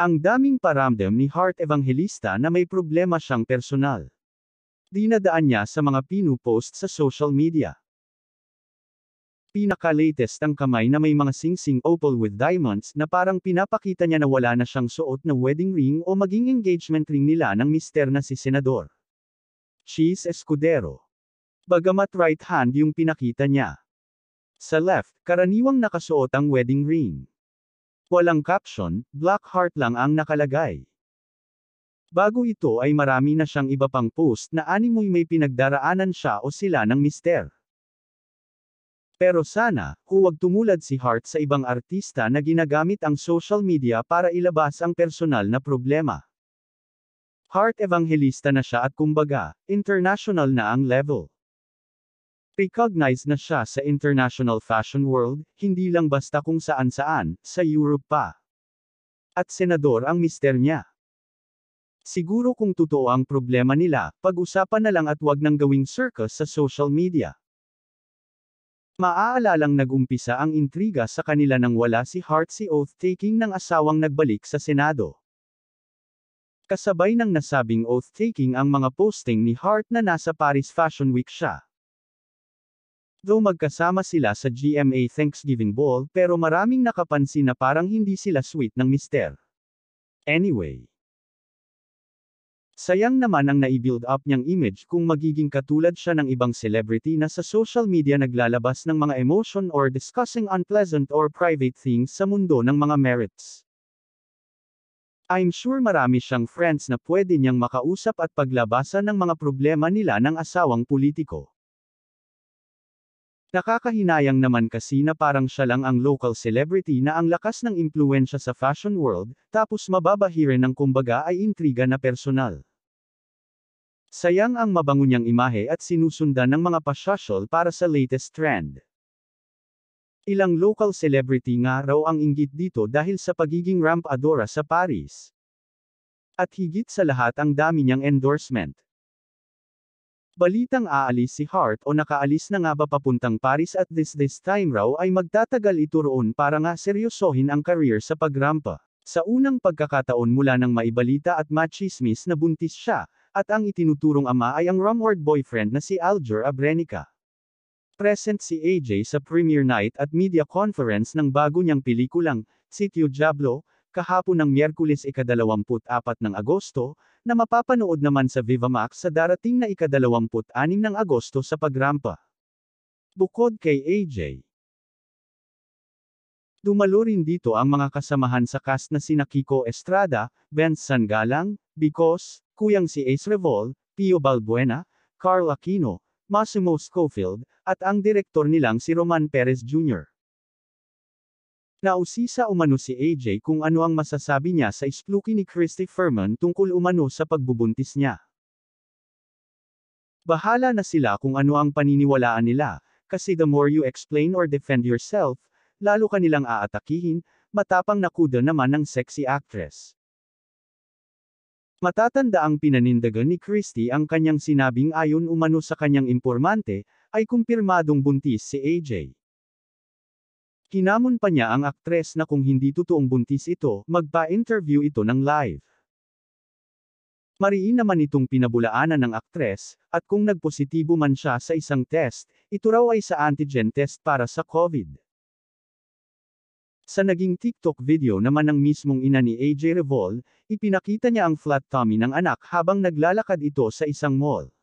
Ang daming paramdam ni Heart Evangelista na may problema siyang personal. Dinadaan niya sa mga pinupost sa social media. Pinaka-latest ang kamay na may mga singsing opal with diamonds na parang pinapakita niya na wala na siyang suot na wedding ring o maging engagement ring nila ng mister na si Senador. Cheese Escudero. Bagamat right hand yung pinakita niya. Sa left, karaniwang nakasuot ang wedding ring. Walang caption, black heart lang ang nakalagay. Bago ito ay marami na siyang iba pang post na animoy may pinagdaraanan siya o sila ng mister. Pero sana, huwag tumulad si Hart sa ibang artista na ginagamit ang social media para ilabas ang personal na problema. Hart evangelista na siya at kumbaga, international na ang level. Recognized na siya sa international fashion world, hindi lang basta kung saan-saan, sa Europe pa. At senador ang mister niya. Siguro kung totoo ang problema nila, pag-usapan na lang at wag nang gawing circus sa social media. lang nagumpisa ang intriga sa kanila nang wala si Hart si oath-taking ng asawang nagbalik sa Senado. Kasabay ng nasabing oath-taking ang mga posting ni Hart na nasa Paris Fashion Week siya. Though magkasama sila sa GMA Thanksgiving Ball, pero maraming nakapansin na parang hindi sila sweet ng mister. Anyway. Sayang naman ang nai-build up niyang image kung magiging katulad siya ng ibang celebrity na sa social media naglalabas ng mga emotion or discussing unpleasant or private things sa mundo ng mga merits. I'm sure marami siyang friends na pwede niyang makausap at paglabasan ng mga problema nila ng asawang politiko. Nakakahinayang naman kasi na parang siya lang ang local celebrity na ang lakas ng impluensya sa fashion world, tapos mababahirin ng kumbaga ay intriga na personal. Sayang ang mabango niyang imahe at sinusundan ng mga pasyashol para sa latest trend. Ilang local celebrity nga raw ang inggit dito dahil sa pagiging ramp adora sa Paris. At higit sa lahat ang dami niyang endorsement. Balitang aalis si Hart o nakaalis na nga ba papuntang Paris at this this time raw ay magtatagal ito roon para nga seryosohin ang career sa pagrampa. Sa unang pagkakataon mula nang maibalita at machismis na buntis siya, at ang itinuturong ama ay ang rumward boyfriend na si Alger Abrenica. Present si AJ sa premiere night at media conference ng bago niyang pelikulang, Sitio Diablo, kahapon ng Miyerkules ika-24 ng Agosto, na mapapanood naman sa Viva Max sa darating na ika-26 ng Agosto sa pagrampa. Bukod kay AJ. Dumalo rin dito ang mga kasamahan sa cast na sina Kiko Estrada, Ben Sangalang, Bicos, Kuyang si Ace Revol, Pio Balbuena, Carl Aquino, Massimo Schofield, at ang direktor nilang si Roman Perez Jr. Nausisa umano si AJ kung ano ang masasabi niya sa ispluki ni Christy Furman tungkol umano sa pagbubuntis niya. Bahala na sila kung ano ang paniniwalaan nila, kasi the more you explain or defend yourself, lalo ka nilang aatakihin, matapang nakuda naman ng sexy actress. Matatanda ang pinanindagan ni Christie ang kanyang sinabing ayon umano sa kanyang impormante, ay kumpirmadong buntis si AJ. Kinamon pa niya ang aktres na kung hindi totoong buntis ito, magpa-interview ito ng live. Mariin naman itong pinabulaanan ng aktres, at kung nagpositibo man siya sa isang test, ito raw ay sa antigen test para sa COVID. Sa naging TikTok video naman ng mismong ina ni AJ Revol, ipinakita niya ang flat tummy ng anak habang naglalakad ito sa isang mall.